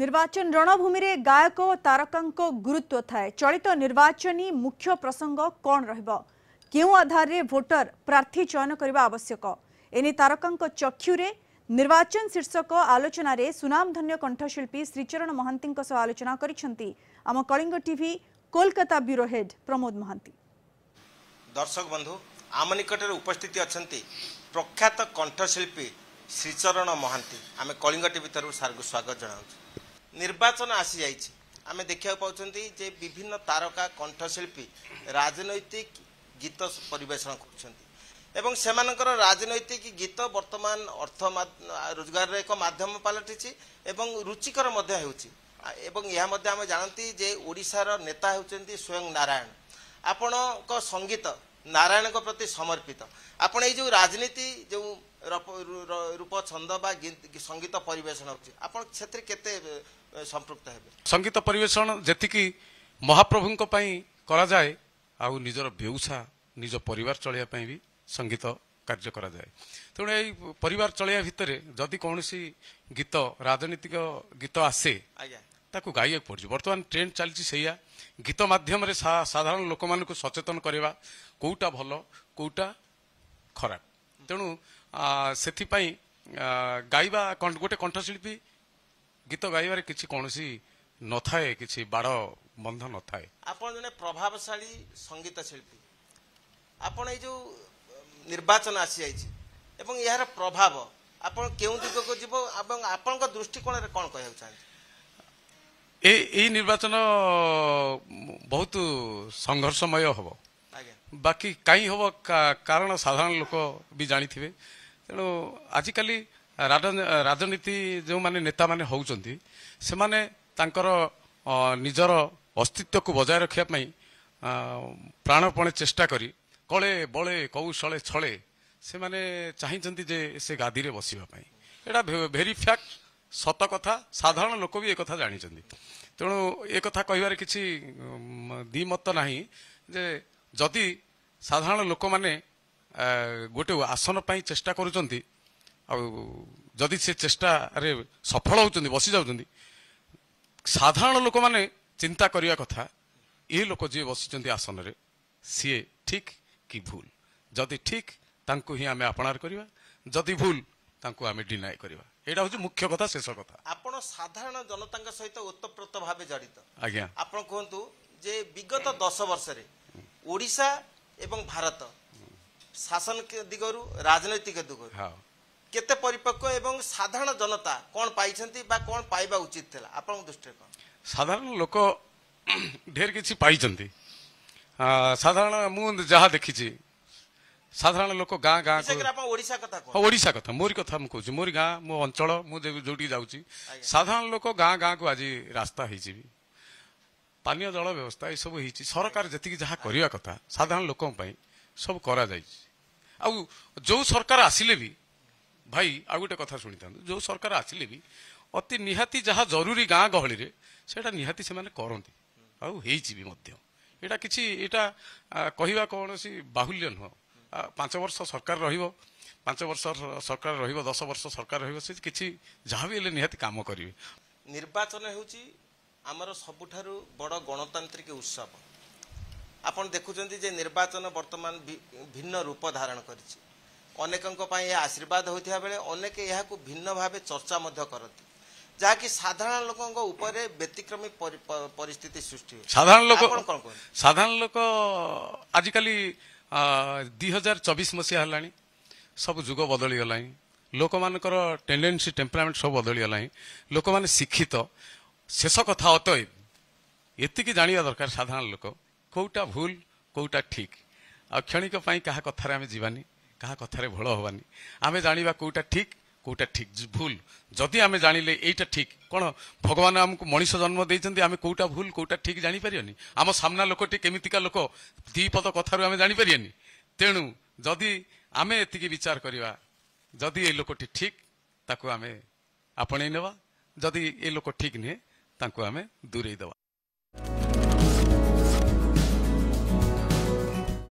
ନିର୍ବାଚନ ରଣଭୂମିରେ ଗାୟକ ଓ ତାରକାଙ୍କ ଗୁରୁତ୍ୱ ଥାଏ ଚଳିତ ନିର୍ବାଚନୀ ମୁଖ୍ୟ ପ୍ରସଙ୍ଗ କ'ଣ ରହିବ କେଉଁ ଆଧାରରେ ଭୋଟର ପ୍ରାର୍ଥୀ ଚୟନ କରିବା ଆବଶ୍ୟକ ଏନେଇ ତାରକାଙ୍କ ଚକ୍ଷୁରେ ନିର୍ବାଚନ ଶୀର୍ଷକ ଆଲୋଚନାରେ ସୁନାମଧନ୍ୟ କଣ୍ଠଶିଳ୍ପୀ ଶ୍ରୀଚରଣ ମହାନ୍ତିଙ୍କ ସହ ଆଲୋଚନା କରିଛନ୍ତି ଆମ Kalinga TV Kolkata bureau head Pramod Mohanty ଦର୍ଶକ ବନ୍ଧୁ ଆମ ନିକଟରେ ଉପସ୍ଥିତି ଅଛନ୍ତି ପ୍ରଖ୍ୟାତ କଣ୍ଠଶିଳ୍ପୀ ଶ୍ରୀଚରଣ ମହାନ୍ତି ଆମେ କଳିଙ୍ଗ ଟିଭି ତରଫରୁ ସାର୍ଙ୍କୁ ସ୍ୱାଗତ ଜଣାଉଛୁ ନିର୍ବାଚନ ଆସିଯାଇଛି ଆମେ ଦେଖିବାକୁ ପାଉଛନ୍ତି ଯେ ବିଭିନ୍ନ ତାରକା କଣ୍ଠଶିଳ୍ପୀ ରାଜନୈତିକ ଗୀତ ପରିବେଷଣ କରୁଛନ୍ତି ଏବଂ ସେମାନଙ୍କର ରାଜନୈତିକ ଗୀତ ବର୍ତ୍ତମାନ ଅର୍ଥ ରୋଜଗାରର ଏକ ମାଧ୍ୟମ ପାଲଟିଛି ଏବଂ ରୁଚିକର ମଧ୍ୟ ହେଉଛି ଏବଂ ଏହା ମଧ୍ୟ ଆମେ ଜାଣନ୍ତି ଯେ ଓଡ଼ିଶାର ନେତା ହେଉଛନ୍ତି ସ୍ୱୟଂ ନାରାୟଣ ଆପଣଙ୍କ ସଙ୍ଗୀତ ନାରାୟଣଙ୍କ ପ୍ରତି ସମର୍ପିତ ଆପଣ ଏଇ ଯେଉଁ ରାଜନୀତି ଯେଉଁ ରୂପ ଛନ୍ଦ ବା ସଙ୍ଗୀତ ପରିବେଷଣ ହେଉଛି ଆପଣ ସେଥିରେ କେତେ ସମ୍ପୃକ୍ତ ହେବେ ସଙ୍ଗୀତ ପରିବେଷଣ ଯେତିକି ମହାପ୍ରଭୁଙ୍କ ପାଇଁ କରାଯାଏ ଆଉ ନିଜର ବେଉସା ନିଜ ପରିବାର ଚଳିବା ପାଇଁ ବି ସଙ୍ଗୀତ କାର୍ଯ୍ୟ କରାଯାଏ ତେଣୁ ଏଇ ପରିବାର ଚଳିବା ଭିତରେ ଯଦି କୌଣସି ଗୀତ ରାଜନୀତିକ ଗୀତ ଆସେ ଆଜ୍ଞା ତାକୁ ଗାଇବାକୁ ପଡ଼ୁଛି ବର୍ତ୍ତମାନ ଟ୍ରେଣ୍ଡ ଚାଲିଛି ସେଇଆ ଗୀତ ମାଧ୍ୟମରେ ସାଧାରଣ ଲୋକମାନଙ୍କୁ ସଚେତନ କରିବା କେଉଁଟା ଭଲ କେଉଁଟା ଖରାପ ତେଣୁ ସେଥିପାଇଁ ଗାଇବା ଗୋଟେ କଣ୍ଠଶିଳ୍ପୀ ଗୀତ ଗାଇବାରେ କିଛି କୌଣସି ନଥାଏ କିଛି ବାଡ଼ ବନ୍ଧ ନଥାଏ ଆପଣ ଜଣେ ପ୍ରଭାବଶାଳୀ ସଙ୍ଗୀତ ଶିଳ୍ପୀ ଆପଣ ଏଇ ଯେଉଁ ନିର୍ବାଚନ ଆସିଯାଇଛି ଏବଂ ଏହାର ପ୍ରଭାବ ଆପଣ କେଉଁ ଦିଗକୁ ଯିବ ଏବଂ ଆପଣଙ୍କ ଦୃଷ୍ଟିକୋଣରେ କ'ଣ କହିବାକୁ ଚାହାନ୍ତି ଏ ଏହି ନିର୍ବାଚନ ବହୁତ ସଂଘର୍ଷମୟ ହେବ ବାକି କାହିଁ ହେବ କାରଣ ସାଧାରଣ ଲୋକ ବି ଜାଣିଥିବେ ତେଣୁ ଆଜିକାଲି ରାଜନୀତି ଯେଉଁମାନେ ନେତାମାନେ ହେଉଛନ୍ତି ସେମାନେ ତାଙ୍କର ନିଜର ଅସ୍ତିତ୍ୱକୁ ବଜାୟ ରଖିବା ପାଇଁ ପ୍ରାଣପଣେ ଚେଷ୍ଟା କରି କଳେ ବଳେ କୌଶଳେ ଛଳେ ସେମାନେ ଚାହିଁଛନ୍ତି ଯେ ସେ ଗାଦିରେ ବସିବା ପାଇଁ ଏଇଟା ଭେରି ଫ୍ୟାକ୍ଟ সত কথা সাধারণ লোক বি একথা জাঁচান তেণু একথা কহবার কিছু দ্বিমত না যে যদি সাধারণ লোক মানে গোটে আসন পাই চেষ্টা করছেন আদি সে চেষ্টার সফল হচ্ছেন বসি যাচ্ছেন সাধারণ লোক মানে চিন্তা করা কথা এ লোক যে বসিছেন আসনের সি ঠিক কি ভুল যদি ঠিক তাঁকু হি আমি আপনার করা যদি ভুল তাঁকু আমি ডিনাই করা এটা হচ্ছে মুখ্য কথা শেষ কথা আপন সাধারণ জনতাঙ্ক সহিত ওতপ্রোত ভাবে জড়িত আজ্ঞা আপন কুহতু যে বিগত দশ বর্ষরে ওড়িশা এবং ভারত শাসন দিগরু রাজনৈতিক দিগরু কেতে পরিপক্ক এবং সাধারণ জনতা কোন পাইছন্তি বা কোন পাইবা উচিত থিলা আপন দৃষ্টিরে কোন সাধারণ লোক ঢের কিছু পাইছন্তি সাধারণ মু যাহা দেখিছি ସାଧାରଣ ଲୋକ ଗାଁ ଗାଁ କଥା ହଁ ଓଡ଼ିଶା କଥା ମୋରି କଥା ମୁଁ କହୁଛି ମୋରି ଗାଁ ମୋ ଅଞ୍ଚଳ ମୁଁ ଯେଉଁଠିକି ଯାଉଛି ସାଧାରଣ ଲୋକ ଗାଁ ଗାଁକୁ ଆଜି ରାସ୍ତା ହେଇଯିବି ପାନୀୟ ଜଳ ବ୍ୟବସ୍ଥା ଏସବୁ ହେଇଛି ସରକାର ଯେତିକି ଯାହା କରିବା କଥା ସାଧାରଣ ଲୋକଙ୍କ ପାଇଁ ସବୁ କରାଯାଇଛି ଆଉ ଯେଉଁ ସରକାର ଆସିଲେ ବି ଭାଇ ଆଉ ଗୋଟେ କଥା ଶୁଣିଥାନ୍ତୁ ଯେଉଁ ସରକାର ଆସିଲେ ବି ଅତି ନିହାତି ଯାହା ଜରୁରୀ ଗାଁ ଗହଳିରେ ସେଇଟା ନିହାତି ସେମାନେ କରନ୍ତି ଆଉ ହେଇଛି ବି ମଧ୍ୟ ଏଇଟା କିଛି ଏଇଟା କହିବା କୌଣସି ବାହୁଲ୍ୟ ନୁହଁ ପାଞ୍ଚ ବର୍ଷ ସରକାର ରହିବ ପାଞ୍ଚ ବର୍ଷ ସରକାର ରହିବ ଦଶ ବର୍ଷ ସରକାର ରହିବ ସେ କିଛି ଯାହା ବି ହେଲେ ନିହାତି କାମ କରିବେ ନିର୍ବାଚନ ହେଉଛି ଆମର ସବୁଠାରୁ ବଡ଼ ଗଣତାନ୍ତ୍ରିକ ଉତ୍ସବ ଆପଣ ଦେଖୁଛନ୍ତି ଯେ ନିର୍ବାଚନ ବର୍ତ୍ତମାନ ଭିନ୍ନ ରୂପ ଧାରଣ କରିଛି ଅନେକଙ୍କ ପାଇଁ ଏହା ଆଶୀର୍ବାଦ ହୋଇଥିବା ବେଳେ ଅନେକ ଏହାକୁ ଭିନ୍ନ ଭାବେ ଚର୍ଚ୍ଚା ମଧ୍ୟ କରନ୍ତି ଯାହାକି ସାଧାରଣ ଲୋକଙ୍କ ଉପରେ ବ୍ୟତିକ୍ରମୀ ପରିସ୍ଥିତି ସୃଷ୍ଟି ହୁଏ ସାଧାରଣ ଲୋକ ସାଧାରଣ ଲୋକ ଆଜିକାଲି ଦୁଇ ହଜାର ଚବିଶ ମସିହା ହେଲାଣି ସବୁ ଯୁଗ ବଦଳିଗଲାଣି ଲୋକମାନଙ୍କର ଟେଣ୍ଡେନ୍ସି ଟେମ୍ପରାମେଣ୍ଟ ସବୁ ବଦଳିଗଲାଣି ଲୋକମାନେ ଶିକ୍ଷିତ ଶେଷ କଥା ଅତଏବ ଏତିକି ଜାଣିବା ଦରକାର ସାଧାରଣ ଲୋକ କେଉଁଟା ଭୁଲ କେଉଁଟା ଠିକ୍ ଆଉ କ୍ଷଣିକ ପାଇଁ କାହା କଥାରେ ଆମେ ଯିବାନି କାହା କଥାରେ ଭୋଳ ହେବାନି ଆମେ ଜାଣିବା କେଉଁଟା ଠିକ୍ কোটা ঠিক ভুল যদি আমি জাঁলে এইটা ঠিক কোণ ভগবান আমাকে মনিষ জন্ম দিয়েছেন আমি কোটা ভুল কোটা ঠিক জাঁপারি আমার সামনা লোকটি কেমিতিকা লোক দ্বিপদ কথার আমি জাঁপারি তেণু যদি আমি এতিকি বিচার করা যদি এই লোকটি ঠিক তাকে আমি আপনাই নেওয়া যদি এই লোক ঠিক নুহে তাকে আমি দূরেই দেওয়া